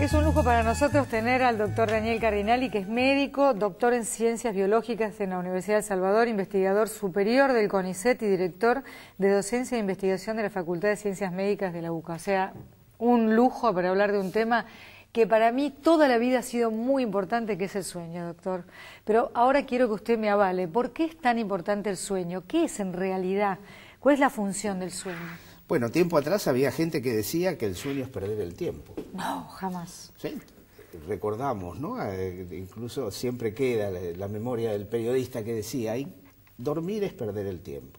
Es un lujo para nosotros tener al doctor Daniel Cardinali, que es médico, doctor en ciencias biológicas en la Universidad de Salvador, investigador superior del CONICET y director de docencia e investigación de la Facultad de Ciencias Médicas de la UCA. O sea, un lujo para hablar de un tema que para mí toda la vida ha sido muy importante, que es el sueño, doctor. Pero ahora quiero que usted me avale. ¿Por qué es tan importante el sueño? ¿Qué es en realidad? ¿Cuál es la función del sueño? Bueno, tiempo atrás había gente que decía que el sueño es perder el tiempo. No, jamás. Sí, recordamos, ¿no? Eh, incluso siempre queda la, memoria del periodista que decía, dormir es perder el tiempo.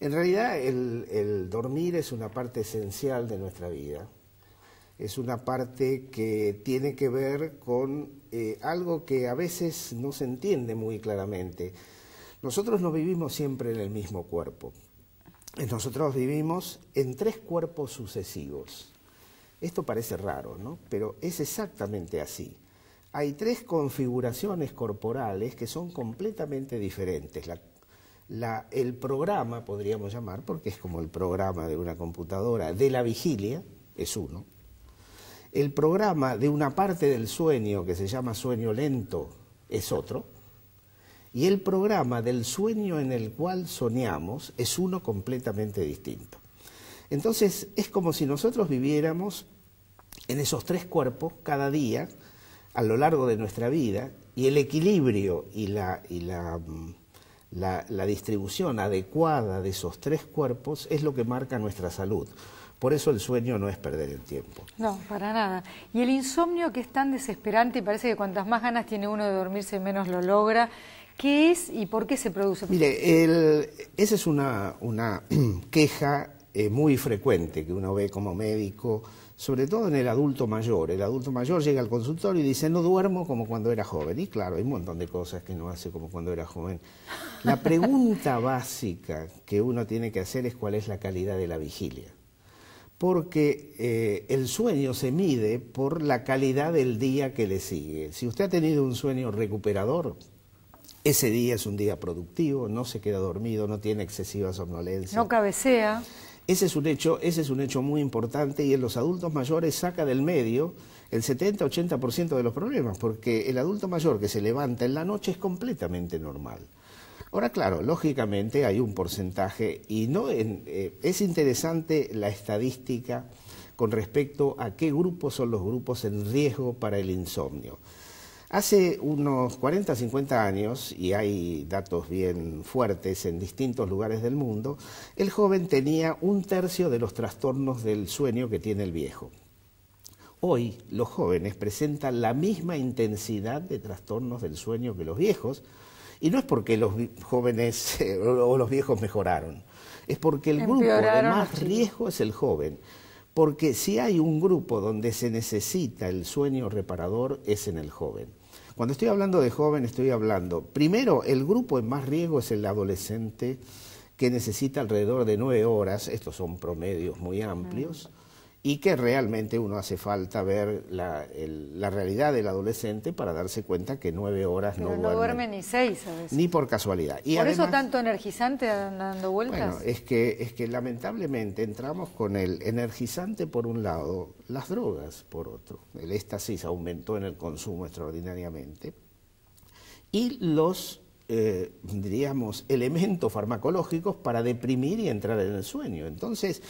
En realidad el, dormir es una parte esencial de nuestra vida, es una parte que tiene que ver con eh, algo que a veces no se entiende muy claramente. Nosotros no vivimos siempre en el mismo cuerpo. Eh, nosotros vivimos en tres cuerpos sucesivos. Esto parece raro, ¿no? Pero es exactamente así. Hay tres configuraciones corporales que son completamente diferentes. el programa, podríamos llamar, porque es como el programa de una computadora, de la vigilia, es uno. El programa de una parte del sueño que se llama sueño lento es otro. Y el programa del sueño en el cual soñamos es uno completamente distinto. Entonces es como si nosotros viviéramos en esos tres cuerpos cada día a lo largo de nuestra vida y el equilibrio y mm, la, la, distribución adecuada de esos tres cuerpos es lo que marca nuestra salud. Por eso el sueño no es perder el tiempo. No, para nada. Y el insomnio que es tan desesperante y parece que cuantas más ganas tiene uno de dormirse menos lo logra, ¿qué es y por qué se produce? Mire, esa es una queja muy frecuente que uno ve como médico, sobre todo en el adulto mayor. El adulto mayor llega al consultorio y dice, no duermo como cuando era joven. Y claro, hay un montón de cosas que no hace como cuando era joven. La pregunta básica que uno tiene que hacer es cuál es la calidad de la vigilia. Porque eh, el sueño se mide por la calidad del día que le sigue. Si usted ha tenido un sueño recuperador, ese día es un día productivo, no se queda dormido, no tiene excesiva somnolencia. No cabecea. Ese es un hecho, ese es un hecho muy importante y en los adultos mayores saca del medio el 70-80% de los problemas, porque el adulto mayor que se levanta en la noche es completamente normal. Ahora, claro, lógicamente hay un porcentaje y no eh, es interesante la estadística con respecto a qué grupos son los grupos en riesgo para el insomnio. Hace unos 40, 50 años, y hay datos bien fuertes en distintos lugares del mundo, el joven tenía un tercio de los trastornos del sueño que tiene el viejo. Hoy los jóvenes presentan la misma intensidad de trastornos del sueño que los viejos, y no es porque los jóvenes o los viejos mejoraron, es porque el grupo de más riesgo es el joven. Porque si hay un grupo donde se necesita el sueño reparador es en el joven. Cuando estoy hablando de joven, estoy hablando, primero, el grupo en más riesgo es el adolescente que necesita alrededor de nueve horas, estos son promedios muy amplios, y que realmente uno hace falta ver la, realidad del adolescente para darse cuenta que nueve horas no, no duerme. ni seis a veces. Ni por casualidad. ¿Por eso tanto energizante dando vueltas? Bueno, es que, es que lamentablemente entramos con el energizante por un lado, las drogas por otro. El éxtasis aumentó en el consumo extraordinariamente. Y los eh, diríamos, elementos farmacológicos para deprimir y entrar en el sueño. Entonces,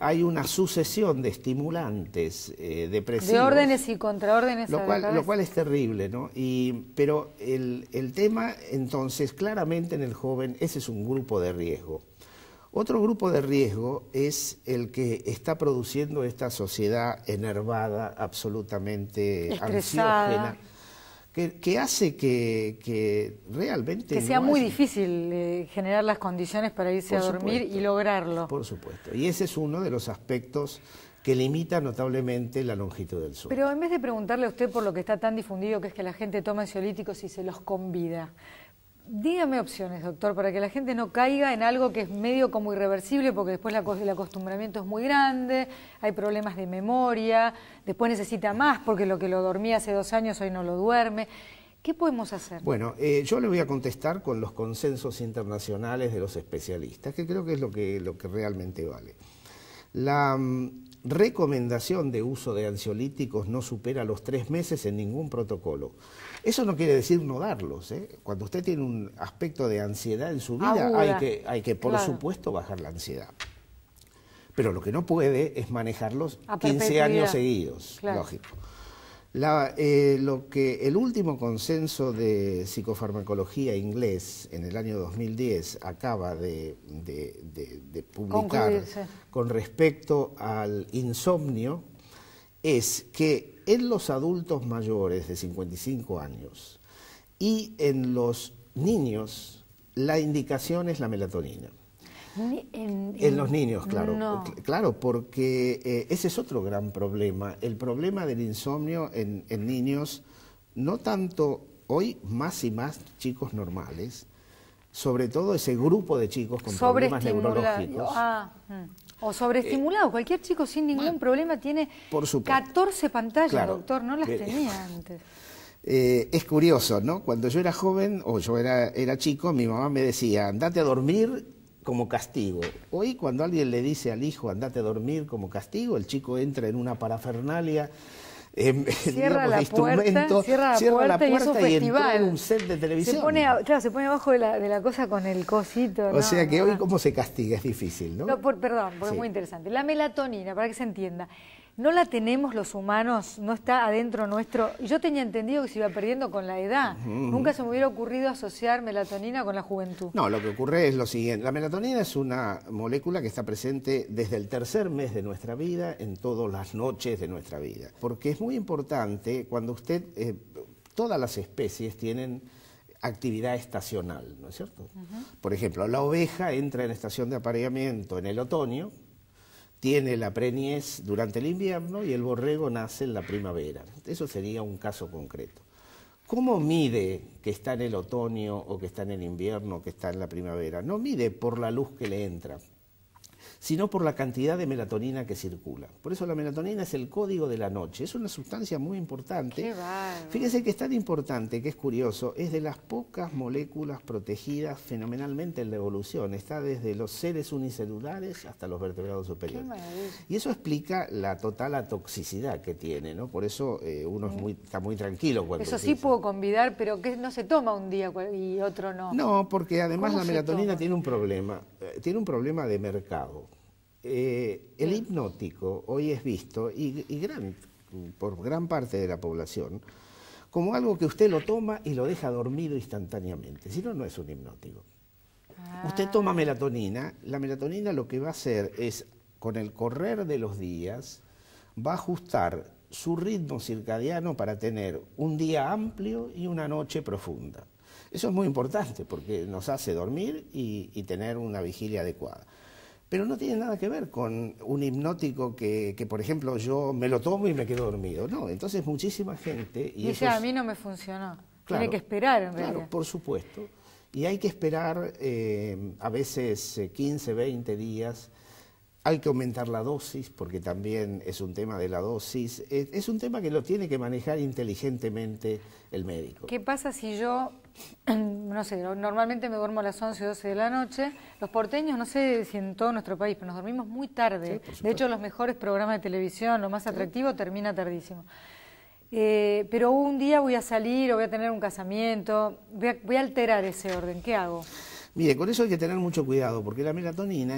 hay una sucesión de estimulantes eh, depresivos. De órdenes y contraórdenes. Lo, cual, lo cual es terrible, ¿no? Y, pero el, el tema, entonces, claramente en el joven, ese es un grupo de riesgo. Otro grupo de riesgo es el que está produciendo esta sociedad enervada, absolutamente ansiógena que, hace que, realmente... sea muy difícil eh, generar las condiciones para irse a dormir y lograrlo. Por supuesto. Y ese es uno de los aspectos que limita notablemente la longitud del sueño. Pero en vez de preguntarle a usted por lo que está tan difundido, que es que la gente toma ansiolíticos y se los convida, Dígame opciones, doctor, para que la gente no caiga en algo que es medio como irreversible, porque después el acostumbramiento es muy grande, hay problemas de memoria, después necesita más porque lo que lo dormía hace dos años hoy no lo duerme. ¿Qué podemos hacer? Bueno, eh, yo le voy a contestar con los consensos internacionales de los especialistas, que creo que es lo que, realmente vale. La mm, recomendación de uso de ansiolíticos no supera los tres meses en ningún protocolo. Eso no quiere decir no darlos. ¿eh? Cuando usted tiene un aspecto de ansiedad en su vida, hay que, hay que, por supuesto, bajar la ansiedad. Pero lo que no puede es manejarlos 15 años seguidos, lógico. Eh, lo que el último consenso de psicofarmacología inglés en el año 2010 acaba de, publicar con respecto al insomnio es que en los adultos mayores de 55 años y en los niños, la indicación es la melatonina. En, los niños, claro. Claro, porque eh, ese es otro gran problema. El problema del insomnio en, niños, no tanto hoy, más y más chicos normales, sobre todo ese grupo de chicos con problemas neurológicos. Ah, mm. O sobreestimulado, eh, cualquier chico sin ningún problema tiene por 14 pantallas, doctor, no las eh, tenía eh, antes. es curioso, ¿no? Cuando yo era joven o yo era, era chico, mi mamá me decía, andate a dormir como castigo. Hoy cuando alguien le dice al hijo andate a dormir como castigo, el chico entra en una parafernalia eh, cierra, digamos, la puerta, cierra, la puerta, y, en un set de televisión. Se pone, claro, se pone abajo de la, de la cosa con el cosito. O sea que hoy cómo se castiga, es difícil, ¿no? Por, perdón, porque es muy interesante. La melatonina, para que se entienda no la tenemos los humanos, no está adentro nuestro. Yo tenía entendido que se iba perdiendo con la edad. Nunca se me hubiera ocurrido asociar melatonina con la juventud. No, lo que ocurre es lo siguiente. La melatonina es una molécula que está presente desde el tercer mes de nuestra vida, en todas las noches de nuestra vida. Porque es muy importante cuando usted... Eh, todas las especies tienen actividad estacional, ¿no es cierto? Por ejemplo, la oveja entra en estación de apareamiento en el otoño, tiene la preñez durante el invierno y el borrego nace en la primavera. Eso sería un caso concreto. ¿Cómo mide que está en el otoño o que está en el invierno o que está en la primavera? No mide por la luz que le entra, sino por la cantidad de melatonina que circula. Por eso la melatonina es el código de la noche, es una sustancia muy importante. Fíjese que es tan importante, que es curioso, es de las pocas moléculas protegidas fenomenalmente en la evolución, está desde los seres unicelulares hasta los vertebrados superiores. Y eso explica la total toxicidad que tiene, ¿no? Por eso eh, uno mm. muy, está muy tranquilo cuando... Eso sí puedo convidar, pero que no se toma un día y otro no. No, porque además la melatonina tiene un problema, eh, tiene un problema de mercado. Eh, el hipnótico hoy es visto, y, por gran parte de la población, como algo que usted lo toma y lo deja dormido instantáneamente. Si no, no es un hipnótico. Ah. Usted toma melatonina, la melatonina lo que va a hacer es, con el correr de los días, va a ajustar su ritmo circadiano para tener un día amplio y una noche profunda. Eso es muy importante porque nos hace dormir y tener una vigilia adecuada pero no tiene nada que ver con un hipnótico que, por ejemplo, yo me lo tomo y me quedo dormido. No, entonces muchísima gente... Y, a mí no me funcionó. tiene que esperar, en realidad. Claro, por supuesto. Y hay que esperar eh, a veces 15, eh, 20 días. Hay que aumentar la dosis, porque también es un tema de la dosis. es un tema que lo tiene que manejar inteligentemente el médico. ¿Qué pasa si yo no sé, normalmente me duermo a las 11 o 12 de la noche. Los porteños, no sé si en todo nuestro país, pero nos dormimos muy tarde. de hecho, los mejores programas de televisión, lo más atractivo, termina tardísimo. Eh, pero un día voy a salir o voy a tener un casamiento, voy a, alterar ese orden. ¿Qué hago? Mire, con eso hay que tener mucho cuidado, porque la melatonina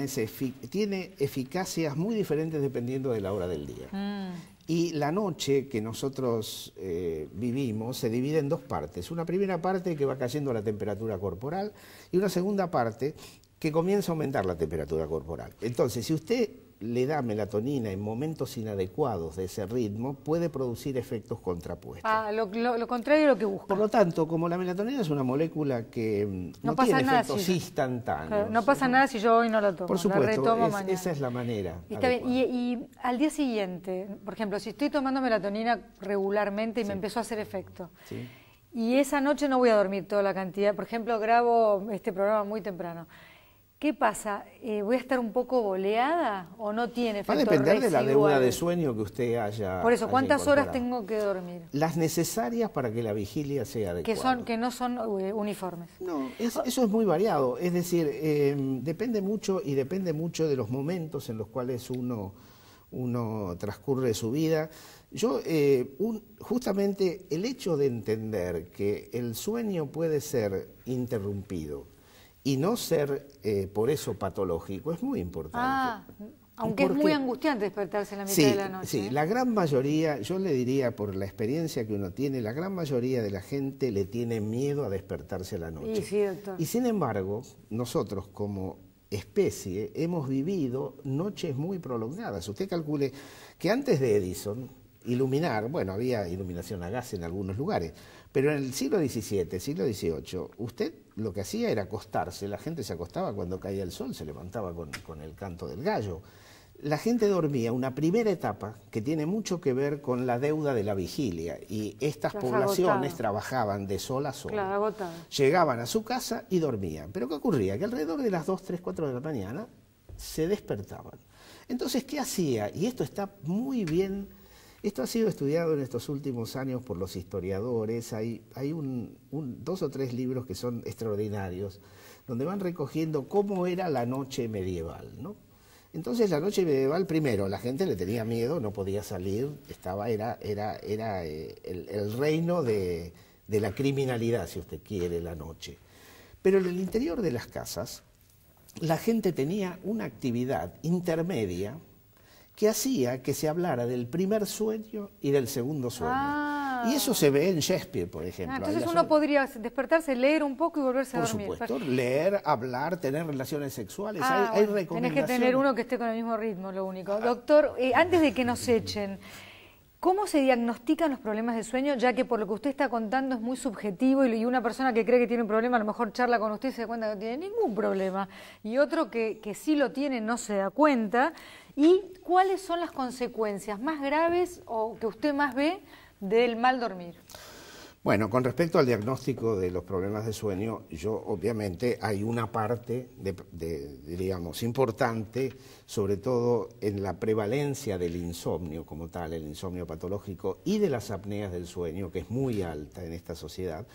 tiene eficacias muy diferentes dependiendo de la hora del día. Mm. Y la noche que nosotros eh, vivimos se divide en dos partes. Una primera parte que va cayendo la temperatura corporal y una segunda parte que comienza a aumentar la temperatura corporal. Entonces, si usted le da melatonina en momentos inadecuados de ese ritmo puede producir efectos contrapuestos. Ah, lo, contrario de lo que busca. Por lo tanto, como la melatonina es una molécula que mm, no, tiene efectos instantáneos. no pasa nada si yo hoy no la tomo, Por supuesto, la retomo esa es la manera. Y, al día siguiente, por ejemplo, si estoy tomando melatonina regularmente y me empezó a hacer efecto, y esa noche no voy a dormir toda la cantidad, por ejemplo, grabo este programa muy temprano, ¿Qué pasa? Eh, ¿Voy a estar un poco boleada o no tiene efecto Va a depender de la deuda de sueño que usted haya. Por eso, ¿cuántas horas tengo que dormir? Las necesarias para que la vigilia sea adecuada. Que, son, que no son eh, uniformes. No, eso es muy variado. Es decir, em, depende mucho y depende mucho de los momentos en los cuales uno, uno transcurre su vida. Yo, eh, justamente el hecho de entender que el sueño puede ser interrumpido, y no ser eh, por eso patológico es muy importante. Ah, aunque es muy angustiante despertarse en la mitad de la noche. Sí, ¿eh? la gran mayoría, yo le diría por la experiencia que uno tiene, la gran mayoría de la gente le tiene miedo a despertarse a la noche. Y, y sin embargo, nosotros como especie hemos vivido noches muy prolongadas. Usted calcule que antes de Edison, iluminar, bueno, había iluminación a gas en algunos lugares, pero en el siglo XVII, siglo XVIII, usted lo que hacía era acostarse, la gente se acostaba cuando caía el sol, se levantaba con, el canto del gallo. La gente dormía, una primera etapa que tiene mucho que ver con la deuda de la vigilia y estas poblaciones trabajaban de sol a sol. Llegaban a su casa y dormían. Pero ¿qué ocurría? Que alrededor de las 2, 3, 4 de la mañana se despertaban. Entonces, ¿qué hacía? Y esto está muy bien esto ha sido estudiado en estos últimos años por los historiadores. Hay, dos o tres libros que son extraordinarios, donde van recogiendo cómo era la noche medieval. Entonces la noche medieval, primero, la gente le tenía miedo, no podía salir, estaba, era, era, era eh, el, reino de la criminalidad, si usted quiere, la noche. Pero en el interior de las casas, la gente tenía una actividad intermedia que hacía que se hablara del primer sueño y del segundo sueño. Ah. Y eso se ve en Shakespeare, por ejemplo. Ah, entonces uno podría despertarse, leer un poco y volverse a dormir. Por supuesto, leer, hablar, tener relaciones sexuales, hay, recomendaciones. Ah, Tienes que tener uno que esté con el mismo ritmo, lo único. Doctor, eh, antes de que nos echen... ¿Cómo se diagnostican los problemas de sueño? Ya que por lo que usted está contando es muy subjetivo y una persona que cree que tiene un problema a lo mejor charla con usted y se da cuenta que no tiene ningún problema. Y otro que, que sí lo tiene no se da cuenta. ¿Y cuáles son las consecuencias más graves o que usted más ve del mal dormir? Bueno, con respecto al diagnóstico de los problemas de sueño, yo obviamente hay una parte, de, digamos, importante, sobre todo en la prevalencia del insomnio como tal, el insomnio patológico y de las apneas del sueño, que es muy alta en esta sociedad,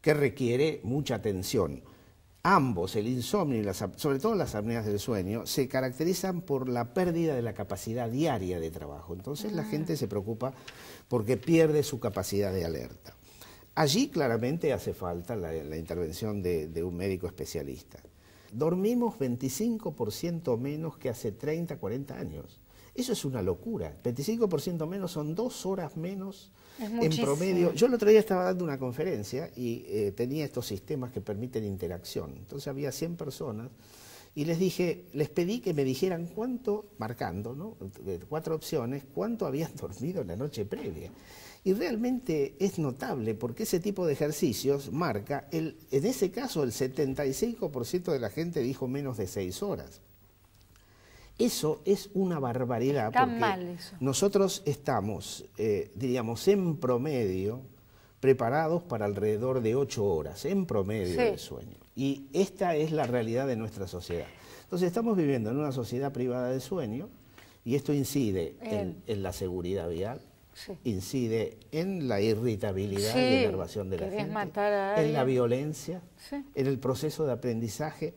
que requiere mucha atención. Ambos, el insomnio y sobre todo las apneas del sueño, se caracterizan por la pérdida de la capacidad diaria de trabajo. Entonces la ah. gente se preocupa porque pierde su capacidad de alerta. Allí claramente hace falta la, intervención de, de, un médico especialista. Dormimos 25% menos que hace 30, 40 años. Eso es una locura. 25% menos son dos horas menos en promedio. Yo el otro día estaba dando una conferencia y eh, tenía estos sistemas que permiten interacción. Entonces había 100 personas y les dije, les pedí que me dijeran cuánto, marcando, ¿no? cuatro opciones, cuánto habían dormido la noche previa. Y realmente es notable porque ese tipo de ejercicios marca, el, en ese caso el 75% de la gente dijo menos de seis horas. Eso es una barbaridad. porque Nosotros estamos, eh, diríamos, en promedio, preparados para alrededor de ocho horas, en promedio del de sueño. Y esta es la realidad de nuestra sociedad. Entonces estamos viviendo en una sociedad privada de sueño y esto incide en, la seguridad vial, incide en la irritabilidad y enervación de la gente, en la violencia, en el proceso de aprendizaje.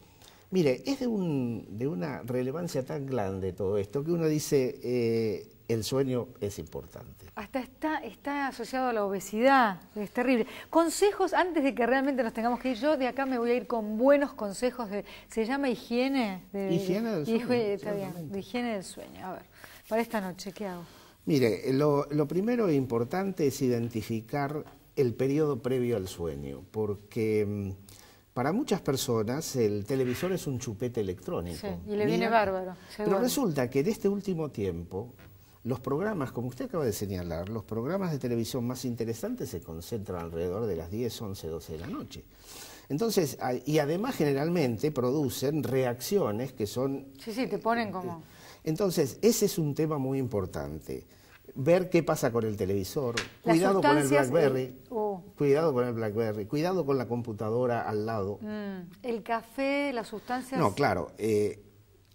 Mire, es de, una relevancia tan grande todo esto que uno dice, eh, el sueño es importante. Hasta está, asociado a la obesidad, es terrible. Consejos, antes de que realmente nos tengamos que ir, yo de acá me voy a ir con buenos consejos, se llama higiene. De, higiene del sueño. está bien, higiene del sueño. A ver, para esta noche, ¿qué hago? Mire, lo, primero importante es identificar el periodo previo al sueño, porque... Mm, para muchas personas el televisor es un chupete electrónico. Sí, y le viene bárbaro. Pero resulta que en este último tiempo los programas, como usted acaba de señalar, los programas de televisión más interesantes se concentran alrededor de las 10, 11, 12 de la noche. Entonces, y además generalmente producen reacciones que son... Sí, sí, te ponen como... Entonces, ese es un tema muy importante ver qué pasa con el televisor, cuidado con el BlackBerry, eh, oh. cuidado con el BlackBerry, cuidado con la computadora al lado. Mm. el café, las sustancias. No, claro. Eh,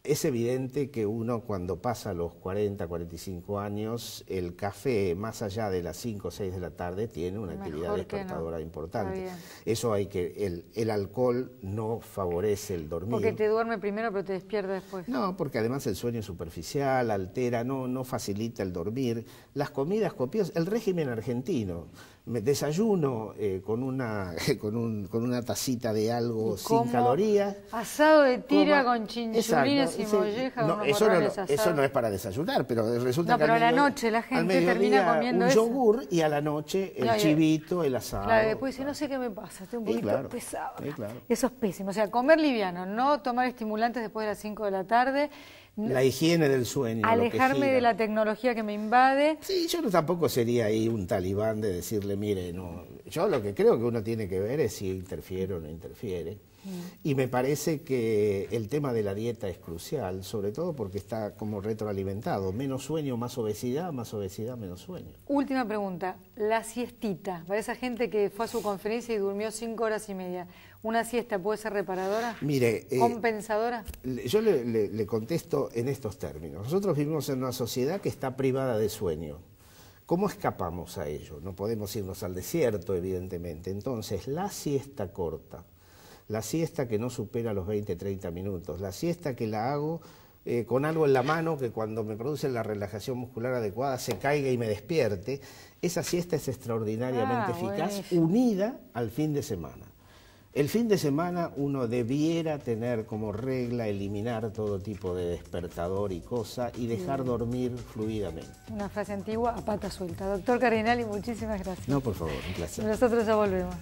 es evidente que uno cuando pasa los 40, 45 años, el café más allá de las 5 o 6 de la tarde tiene una actividad despertadora importante. Eso hay que, el, alcohol no favorece el dormir. Porque te duerme primero pero te despierta después. No, porque además el sueño es superficial, altera, no, no facilita el dormir. Las comidas copiosas, el régimen argentino, me desayuno eh, con, una, con, un, con, una tacita de algo sin calorías. Asado de tira con chinchulines y mollejas? eso, no, eso, no, es para desayunar, pero resulta no, que. pero a la noche la gente termina comiendo eso. un yogur y a la noche el chivito, el asado. Claro, después dice, no sé qué me pasa, estoy un poquito pesada. pesado. Eso es pésimo. O sea, comer liviano, no tomar estimulantes después de las 5 de la tarde la higiene del sueño. Alejarme de la tecnología que me invade. Sí, yo no, tampoco sería ahí un talibán de decirle, mire, no, yo lo que creo que uno tiene que ver es si interfiere o no interfiere. Y me parece que el tema de la dieta es crucial, sobre todo porque está como retroalimentado. Menos sueño, más obesidad, más obesidad, menos sueño. Última pregunta, la siestita. Para esa gente que fue a su conferencia y durmió cinco horas y media, ¿una siesta puede ser reparadora? Mire, eh, ¿Compensadora? Yo le contesto en estos términos. Nosotros vivimos en una sociedad que está privada de sueño. ¿Cómo escapamos a ello? No podemos irnos al desierto, evidentemente. Entonces, la siesta corta la siesta que no supera los 20, 30 minutos, la siesta que la hago eh, con algo en la mano que cuando me produce la relajación muscular adecuada se caiga y me despierte, esa siesta es extraordinariamente ah, eficaz unida al fin de semana. El fin de semana uno debiera tener como regla eliminar todo tipo de despertador y cosa y dejar mm. dormir fluidamente. Una frase antigua a pata suelta. Doctor y muchísimas gracias. No, por favor, un placer. Nosotros ya volvemos.